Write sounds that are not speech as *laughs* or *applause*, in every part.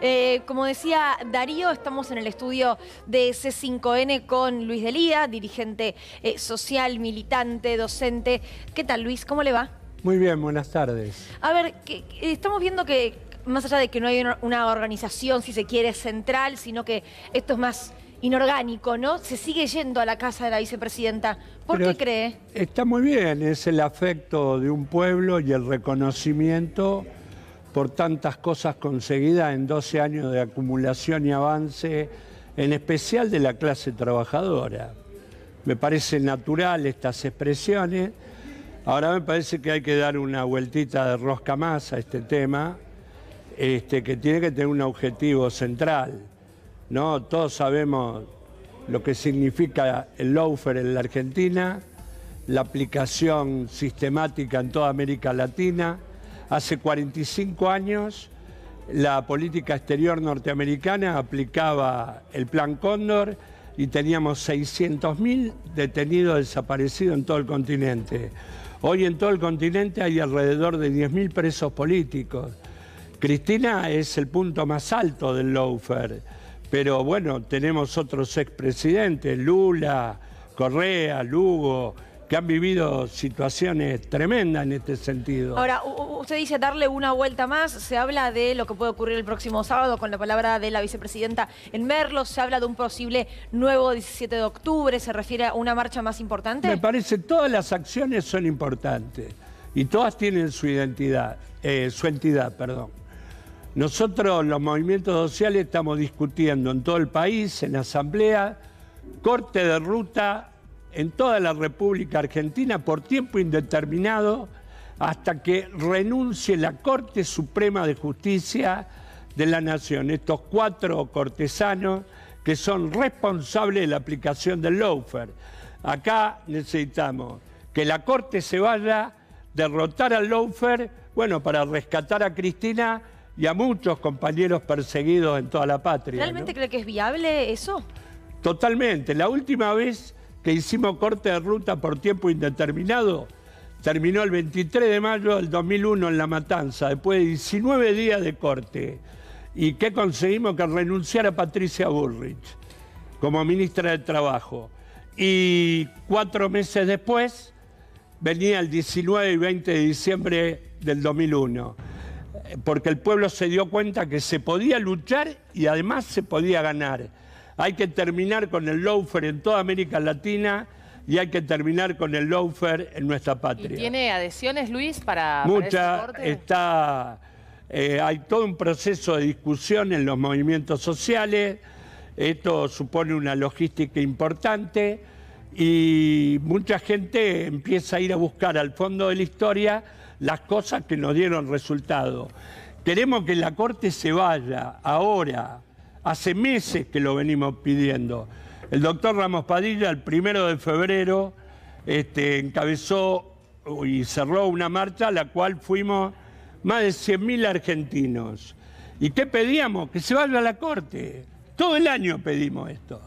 Eh, como decía Darío, estamos en el estudio de C5N con Luis Delía, dirigente eh, social, militante, docente. ¿Qué tal, Luis? ¿Cómo le va? Muy bien, buenas tardes. A ver, estamos viendo que más allá de que no hay una organización, si se quiere, central, sino que esto es más inorgánico, ¿no? Se sigue yendo a la casa de la vicepresidenta. ¿Por qué cree? Está muy bien, es el afecto de un pueblo y el reconocimiento por tantas cosas conseguidas en 12 años de acumulación y avance, en especial de la clase trabajadora. Me parece natural estas expresiones. Ahora me parece que hay que dar una vueltita de rosca más a este tema, este, que tiene que tener un objetivo central. ¿no? Todos sabemos lo que significa el loafer en la Argentina, la aplicación sistemática en toda América Latina, Hace 45 años la política exterior norteamericana aplicaba el Plan Cóndor y teníamos 600.000 detenidos desaparecidos en todo el continente. Hoy en todo el continente hay alrededor de 10.000 presos políticos. Cristina es el punto más alto del lawfare, pero bueno, tenemos otros expresidentes, Lula, Correa, Lugo, que han vivido situaciones tremendas en este sentido. Ahora, usted dice darle una vuelta más, se habla de lo que puede ocurrir el próximo sábado con la palabra de la vicepresidenta en Merlo, se habla de un posible nuevo 17 de octubre, se refiere a una marcha más importante. Me parece todas las acciones son importantes y todas tienen su identidad, eh, su entidad, perdón. Nosotros los movimientos sociales estamos discutiendo en todo el país, en la asamblea, corte de ruta en toda la República Argentina por tiempo indeterminado hasta que renuncie la Corte Suprema de Justicia de la Nación. Estos cuatro cortesanos que son responsables de la aplicación del lawfare. Acá necesitamos que la Corte se vaya, a derrotar al lawfare, bueno, para rescatar a Cristina y a muchos compañeros perseguidos en toda la patria. ¿Realmente cree que es viable eso? Totalmente. La última vez que hicimos corte de ruta por tiempo indeterminado, terminó el 23 de mayo del 2001 en La Matanza, después de 19 días de corte. ¿Y qué conseguimos? Que renunciara Patricia Bullrich como ministra de Trabajo. Y cuatro meses después, venía el 19 y 20 de diciembre del 2001, porque el pueblo se dio cuenta que se podía luchar y además se podía ganar. Hay que terminar con el loafer en toda América Latina y hay que terminar con el loafer en nuestra patria. tiene adhesiones, Luis, para, Mucha, está eh, Hay todo un proceso de discusión en los movimientos sociales. Esto supone una logística importante y mucha gente empieza a ir a buscar al fondo de la historia las cosas que nos dieron resultado. Queremos que la Corte se vaya ahora Hace meses que lo venimos pidiendo. El doctor Ramos Padilla, el primero de febrero, este, encabezó y cerró una marcha a la cual fuimos más de 100.000 argentinos. ¿Y qué pedíamos? Que se vaya a la corte. Todo el año pedimos esto.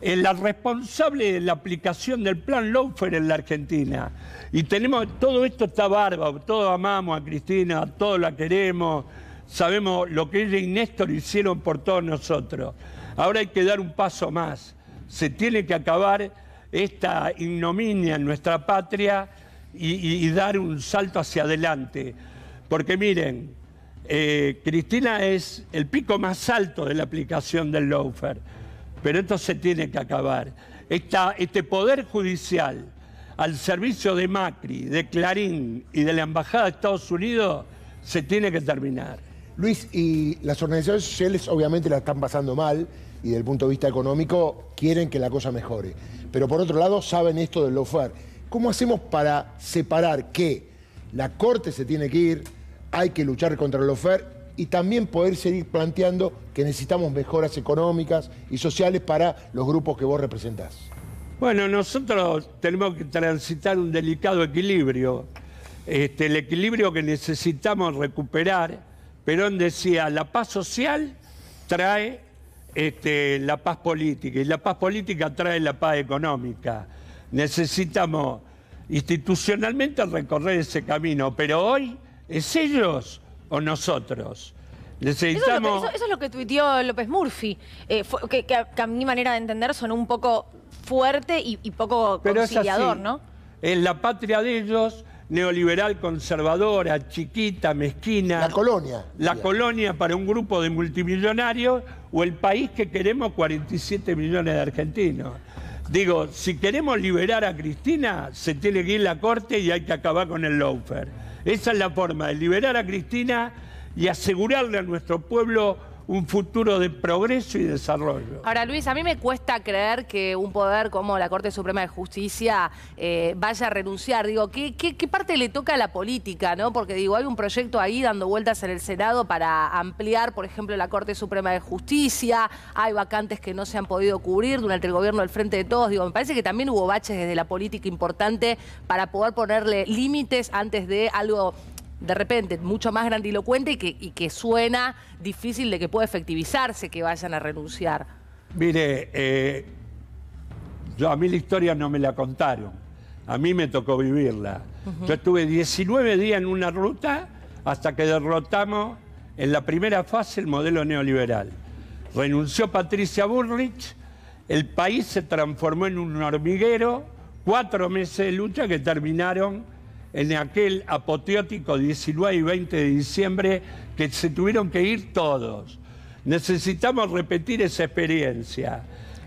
Eh, la responsable de la aplicación del plan Loafer en la Argentina. Y tenemos, todo esto está bárbaro, todos amamos a Cristina, todos la queremos, Sabemos lo que ella y Néstor hicieron por todos nosotros. Ahora hay que dar un paso más. Se tiene que acabar esta ignominia en nuestra patria y, dar un salto hacia adelante. Porque miren, eh, Cristina es el pico más alto de la aplicación del lofer, pero esto se tiene que acabar. este poder judicial al servicio de Macri, de Clarín y de la Embajada de Estados Unidos se tiene que terminar. Luis, y las organizaciones sociales obviamente la están pasando mal y desde el punto de vista económico quieren que la cosa mejore. Pero por otro lado saben esto del lawfare. ¿Cómo hacemos para separar que la corte se tiene que ir, hay que luchar contra el lawfare y también poder seguir planteando que necesitamos mejoras económicas y sociales para los grupos que vos representás? Bueno, nosotros tenemos que transitar un delicado equilibrio. Este, el equilibrio que necesitamos recuperar Perón decía, la paz social trae este, la paz política y la paz política trae la paz económica. Necesitamos institucionalmente recorrer ese camino, pero hoy es ellos o nosotros. Necesitamos... Eso, es lo que, tuiteó López Murphy, eh, que, a, mi manera de entender son un poco fuerte y, poco conciliador, es ¿no? En la patria de ellos neoliberal conservadora, chiquita, mezquina. La colonia. La colonia para un grupo de multimillonarios o el país que queremos 47 millones de argentinos. Digo, si queremos liberar a Cristina, se tiene que ir la corte y hay que acabar con el lawfare. Esa es la forma de liberar a Cristina y asegurarle a nuestro pueblo un futuro de progreso y desarrollo. Ahora, Luis, a mí me cuesta creer que un poder como la Corte Suprema de Justicia eh, vaya a renunciar. Digo, ¿qué, parte le toca a la política? ¿no? Porque digo, hay un proyecto ahí dando vueltas en el Senado para ampliar, por ejemplo, la Corte Suprema de Justicia. Hay vacantes que no se han podido cubrir durante el gobierno del Frente de Todos. Digo, me parece que también hubo baches desde la política importante para poder ponerle límites antes de algo de repente mucho más grandilocuente y que, suena difícil de que pueda efectivizarse que vayan a renunciar. Mire, eh, yo, a mí la historia no me la contaron, a mí me tocó vivirla. Yo estuve 19 días en una ruta hasta que derrotamos en la primera fase el modelo neoliberal. Renunció Patricia Bullrich, el país se transformó en un hormiguero, cuatro meses de lucha que terminaron en aquel apoteótico 19 y 20 de diciembre que se tuvieron que ir todos. Necesitamos repetir esa experiencia.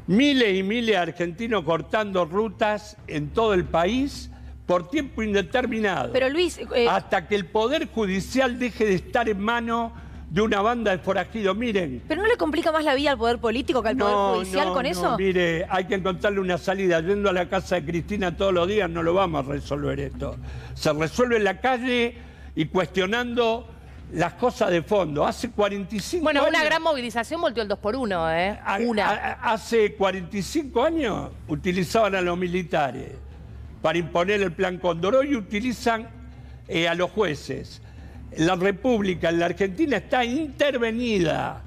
Miles y miles de argentinos cortando rutas en todo el país por tiempo indeterminado. Pero Luis, eh, hasta que el Poder Judicial deje de estar en mano de una banda de forajidos. Miren. Pero no le complica más la vida al poder político que al poder judicial con no, eso. Mire, hay que encontrarle una salida. Yendo a la casa de Cristina todos los días no lo vamos a resolver esto. Se resuelve en la calle y cuestionando las cosas de fondo. Hace 45 años. Bueno, una gran movilización volteó el 2 por 1, ¿eh? Una. hace 45 años utilizaban a los militares para imponer el plan Condor, y utilizan eh, a los jueces la República, la Argentina está intervenida,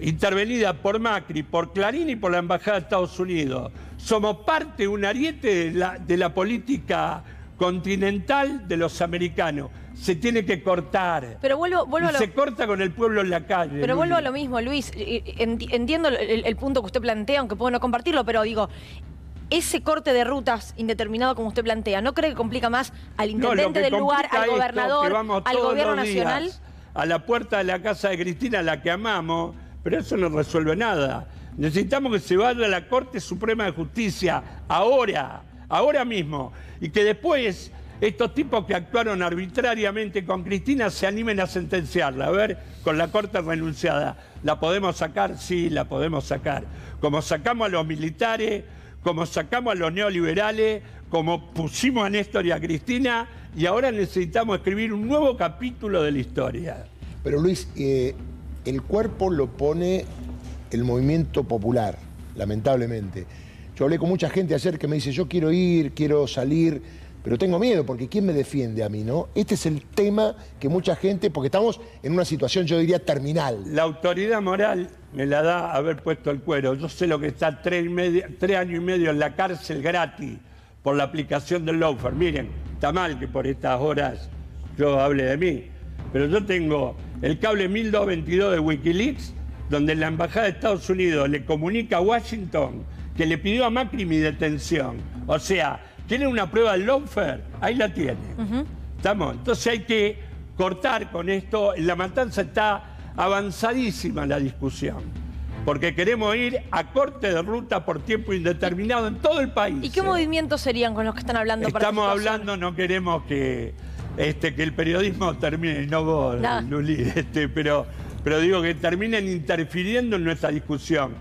intervenida por Macri, por Clarín y por la Embajada de Estados Unidos. Somos parte, un ariete de la, política continental de los americanos. Se tiene que cortar. Pero vuelvo, vuelvo Se corta con el pueblo en la calle. Pero vuelvo a lo mismo, Luis. Entiendo el, el, punto que usted plantea, aunque puedo no compartirlo, pero digo, ese corte de rutas indeterminado como usted plantea, ¿no cree que complica más al intendente del lugar, al gobernador, al gobierno nacional? A la puerta de la casa de Cristina, la que amamos, pero eso no resuelve nada. Necesitamos que se vaya a la Corte Suprema de Justicia ahora, ahora mismo, y que después estos tipos que actuaron arbitrariamente con Cristina se animen a sentenciarla. A ver, con la Corte renunciada, ¿la podemos sacar? Sí, la podemos sacar. Como sacamos a los militares como sacamos a los neoliberales, como pusimos a Néstor y a Cristina, y ahora necesitamos escribir un nuevo capítulo de la historia. Pero Luis, eh, el cuerpo lo pone el movimiento popular, lamentablemente. Yo hablé con mucha gente ayer que me dice, yo quiero ir, quiero salir pero tengo miedo porque ¿quién me defiende a mí, no? Este es el tema que mucha gente, porque estamos en una situación, yo diría, terminal. La autoridad moral me la da haber puesto el cuero. Yo sé lo que está tres, años y medio en la cárcel gratis por la aplicación del lawfare. Miren, está mal que por estas horas yo hable de mí, pero yo tengo el cable 1222 de Wikileaks, donde la Embajada de Estados Unidos le comunica a Washington que le pidió a Macri mi detención. O sea, ¿Tienen una prueba de Ahí la tienen. ¿Estamos? Entonces hay que cortar con esto. la matanza está avanzadísima la discusión porque queremos ir a corte de ruta por tiempo indeterminado en todo el país. ¿Y qué ¿eh? movimientos serían con los que están hablando? Estamos hablando, no queremos que, este, que el periodismo termine, no vos, Luli, *laughs* este, pero, pero digo que terminen interfiriendo en nuestra discusión.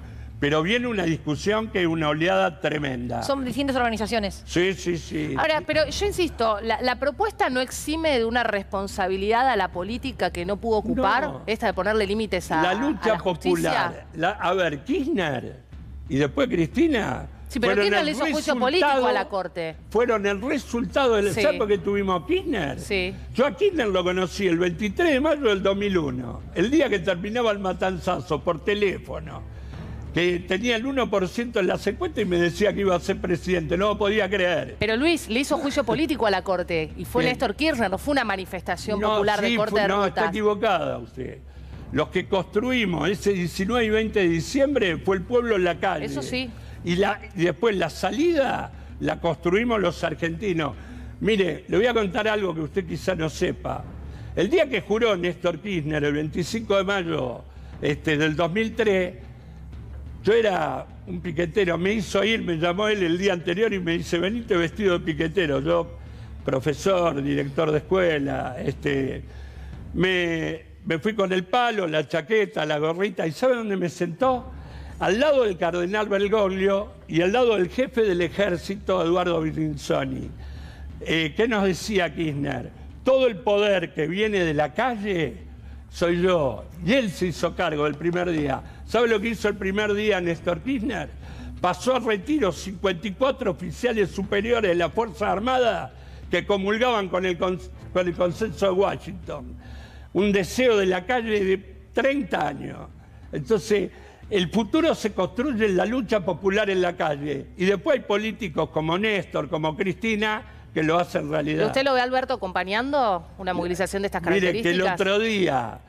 Pero viene una discusión que es una oleada tremenda. Son distintas organizaciones. Sí, sí, sí. Ahora, pero yo insisto, la, propuesta no exime de una responsabilidad a la política que no pudo ocupar, esta de ponerle límites a la lucha popular. a ver, Kirchner y después Cristina. Sí, pero Kirchner le hizo juicio político a la Corte. Fueron el resultado del sí. que tuvimos a Kirchner. Sí. Yo a Kirchner lo conocí el 23 de mayo del 2001, el día que terminaba el matanzazo por teléfono que tenía el 1% en la secuenta y me decía que iba a ser presidente. No podía creer. Pero Luis, le hizo juicio político a la Corte y fue Néstor Kirchner, no fue una manifestación popular de Corte No, está equivocada usted. Los que construimos ese 19 y 20 de diciembre fue el pueblo en la calle. Eso sí. Y, después la salida la construimos los argentinos. Mire, le voy a contar algo que usted quizá no sepa. El día que juró Néstor Kirchner, el 25 de mayo este, del 2003, yo era un piquetero, me hizo ir, me llamó él el día anterior y me dice, venite vestido de piquetero. Yo, profesor, director de escuela, este, me, fui con el palo, la chaqueta, la gorrita, ¿y sabe dónde me sentó? Al lado del cardenal Bergoglio y al lado del jefe del ejército, Eduardo Brinsoni. Eh, ¿Qué nos decía Kirchner? Todo el poder que viene de la calle soy yo. Y él se hizo cargo el primer día. ¿Sabe lo que hizo el primer día Néstor Kirchner? Pasó a retiro 54 oficiales superiores de la Fuerza Armada que comulgaban con el, consenso de Washington. Un deseo de la calle de 30 años. Entonces, el futuro se construye en la lucha popular en la calle. Y después hay políticos como Néstor, como Cristina, que lo hacen realidad. ¿Usted lo ve, Alberto, acompañando una movilización de estas características? Mire, que el otro día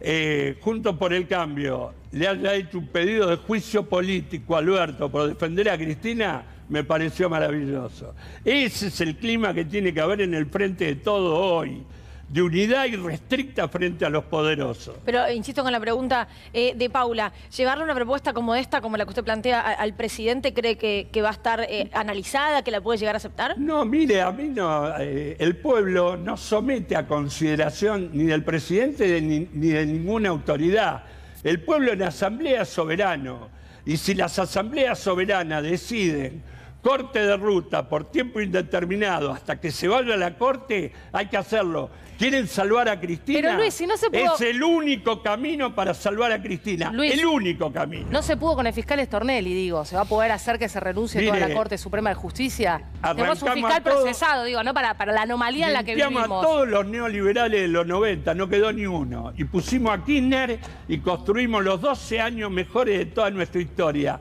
eh, junto por el Cambio le haya hecho un pedido de juicio político a Alberto por defender a Cristina, me pareció maravilloso. Ese es el clima que tiene que haber en el frente de todo hoy de unidad irrestricta frente a los poderosos. Pero insisto con la pregunta eh, de Paula, llevarle una propuesta como esta, como la que usted plantea al presidente, ¿cree que, va a estar eh, analizada, que la puede llegar a aceptar? No, mire, a mí no, eh, el pueblo no somete a consideración ni del presidente ni, de ninguna autoridad. El pueblo en asamblea es soberano y si las asambleas soberanas deciden corte de ruta por tiempo indeterminado hasta que se vaya la corte, hay que hacerlo. ¿Quieren salvar a Cristina? Pero Luis, si no se pudo... Es el único camino para salvar a Cristina. Luis, el único camino. No se pudo con el fiscal Estornelli, digo. ¿Se va a poder hacer que se renuncie toda la Corte Suprema de Justicia? Tenemos un fiscal procesado, digo, ¿no? Para, para la anomalía en la que vivimos. a todos los neoliberales de los 90, no quedó ni uno. Y pusimos a Kirchner y construimos los 12 años mejores de toda nuestra historia.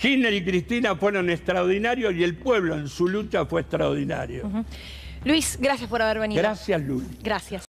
Kirchner y Cristina fueron extraordinarios y el pueblo en su lucha fue extraordinario. Luis, gracias por haber venido. Gracias, Luis. Gracias.